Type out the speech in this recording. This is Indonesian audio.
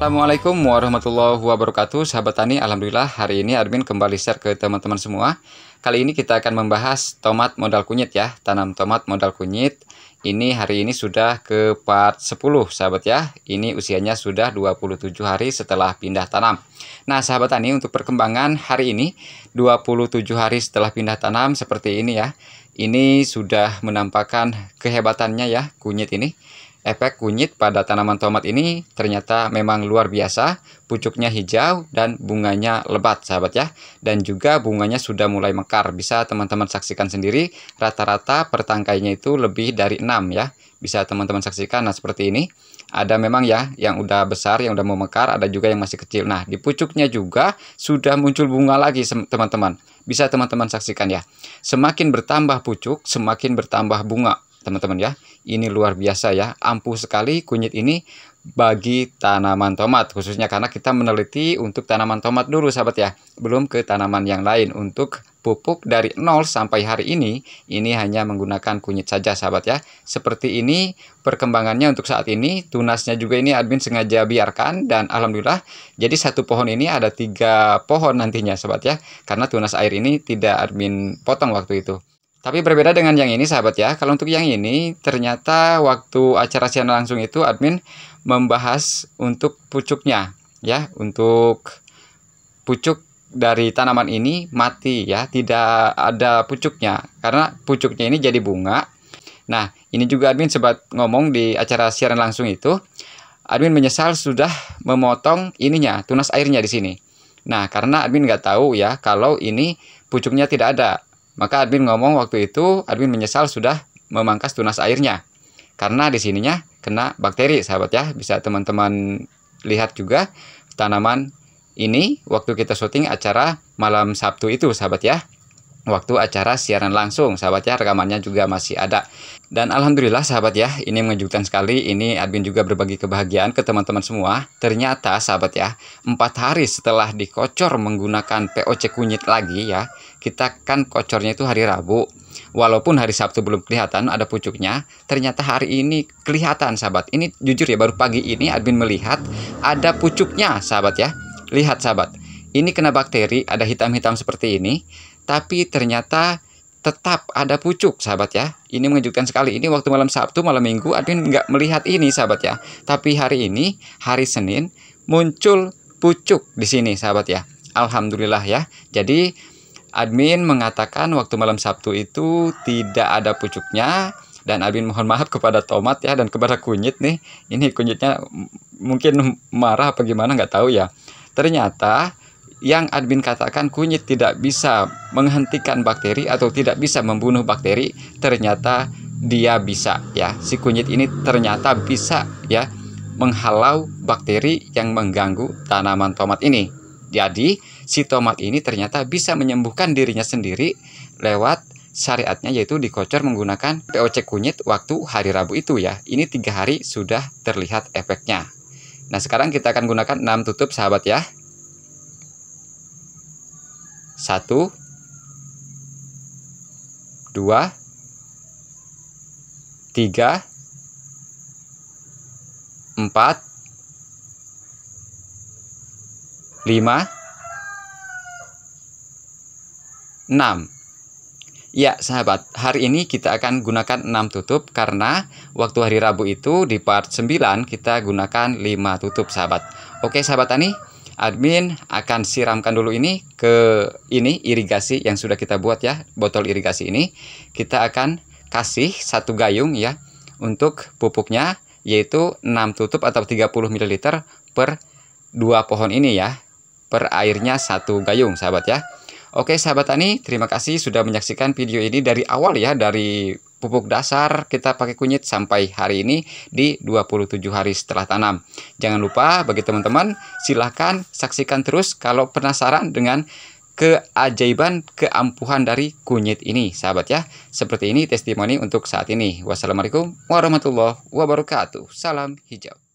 Assalamualaikum warahmatullahi wabarakatuh Sahabat Tani, Alhamdulillah hari ini admin kembali share ke teman-teman semua Kali ini kita akan membahas tomat modal kunyit ya Tanam tomat modal kunyit Ini hari ini sudah ke part 10 sahabat ya Ini usianya sudah 27 hari setelah pindah tanam Nah sahabat Tani untuk perkembangan hari ini 27 hari setelah pindah tanam seperti ini ya ini sudah menampakkan kehebatannya ya kunyit ini. Efek kunyit pada tanaman tomat ini ternyata memang luar biasa, pucuknya hijau dan bunganya lebat sahabat ya. Dan juga bunganya sudah mulai mekar, bisa teman-teman saksikan sendiri rata-rata pertangkainya itu lebih dari 6 ya. Bisa teman-teman saksikan, nah seperti ini. Ada memang ya yang udah besar, yang udah mau mekar, ada juga yang masih kecil. Nah di pucuknya juga sudah muncul bunga lagi teman-teman bisa teman-teman saksikan ya. Semakin bertambah pucuk, semakin bertambah bunga, teman-teman ya. Ini luar biasa ya, ampuh sekali kunyit ini bagi tanaman tomat khususnya karena kita meneliti untuk tanaman tomat dulu sahabat ya, belum ke tanaman yang lain untuk pupuk dari nol sampai hari ini ini hanya menggunakan kunyit saja sahabat ya seperti ini perkembangannya untuk saat ini tunasnya juga ini admin sengaja biarkan dan alhamdulillah jadi satu pohon ini ada tiga pohon nantinya sahabat ya karena tunas air ini tidak admin potong waktu itu tapi berbeda dengan yang ini sahabat ya. Kalau untuk yang ini ternyata waktu acara siaran langsung itu admin membahas untuk pucuknya ya, untuk pucuk dari tanaman ini mati ya, tidak ada pucuknya karena pucuknya ini jadi bunga. Nah, ini juga admin sempat ngomong di acara siaran langsung itu, admin menyesal sudah memotong ininya, tunas airnya di sini. Nah, karena admin nggak tahu ya kalau ini pucuknya tidak ada. Maka admin ngomong waktu itu admin menyesal sudah memangkas tunas airnya. Karena di sininya kena bakteri, sahabat ya. Bisa teman-teman lihat juga tanaman ini waktu kita syuting acara malam Sabtu itu sahabat ya waktu acara siaran langsung sahabat ya rekamannya juga masih ada dan alhamdulillah sahabat ya ini mengejutkan sekali ini admin juga berbagi kebahagiaan ke teman-teman semua ternyata sahabat ya empat hari setelah dikocor menggunakan POC kunyit lagi ya kita kan kocornya itu hari Rabu walaupun hari Sabtu belum kelihatan ada pucuknya ternyata hari ini kelihatan sahabat ini jujur ya baru pagi ini admin melihat ada pucuknya sahabat ya Lihat sahabat, ini kena bakteri, ada hitam-hitam seperti ini, tapi ternyata tetap ada pucuk sahabat ya ini mengejutkan sekali ini waktu malam Sabtu malam Minggu admin nggak melihat ini sahabat ya tapi hari ini hari Senin muncul pucuk di sini sahabat ya Alhamdulillah ya jadi admin mengatakan waktu malam Sabtu itu tidak ada pucuknya dan admin mohon maaf kepada tomat ya dan kepada kunyit nih ini kunyitnya mungkin marah apa gimana nggak tahu ya Ternyata yang admin katakan kunyit tidak bisa menghentikan bakteri atau tidak bisa membunuh bakteri, ternyata dia bisa ya. Si kunyit ini ternyata bisa ya menghalau bakteri yang mengganggu tanaman tomat ini. Jadi, si tomat ini ternyata bisa menyembuhkan dirinya sendiri lewat syariatnya yaitu dikocor menggunakan POC kunyit waktu hari Rabu itu ya. Ini tiga hari sudah terlihat efeknya. Nah, sekarang kita akan gunakan 6 tutup sahabat ya. 1 2 3 4 5 6 Ya sahabat, hari ini kita akan gunakan 6 tutup karena waktu hari Rabu itu di part 9 kita gunakan 5 tutup sahabat. Oke sahabat Tani, admin akan siramkan dulu ini ke ini irigasi yang sudah kita buat ya, botol irigasi ini. Kita akan kasih satu gayung ya untuk pupuknya yaitu 6 tutup atau 30 ml per dua pohon ini ya. Per airnya satu gayung sahabat ya. Oke sahabat tani, terima kasih sudah menyaksikan video ini dari awal ya dari pupuk dasar kita pakai kunyit sampai hari ini di 27 hari setelah tanam. Jangan lupa bagi teman-teman silahkan saksikan terus kalau penasaran dengan keajaiban keampuhan dari kunyit ini sahabat ya. Seperti ini testimoni untuk saat ini. Wassalamualaikum warahmatullahi wabarakatuh. Salam hijau.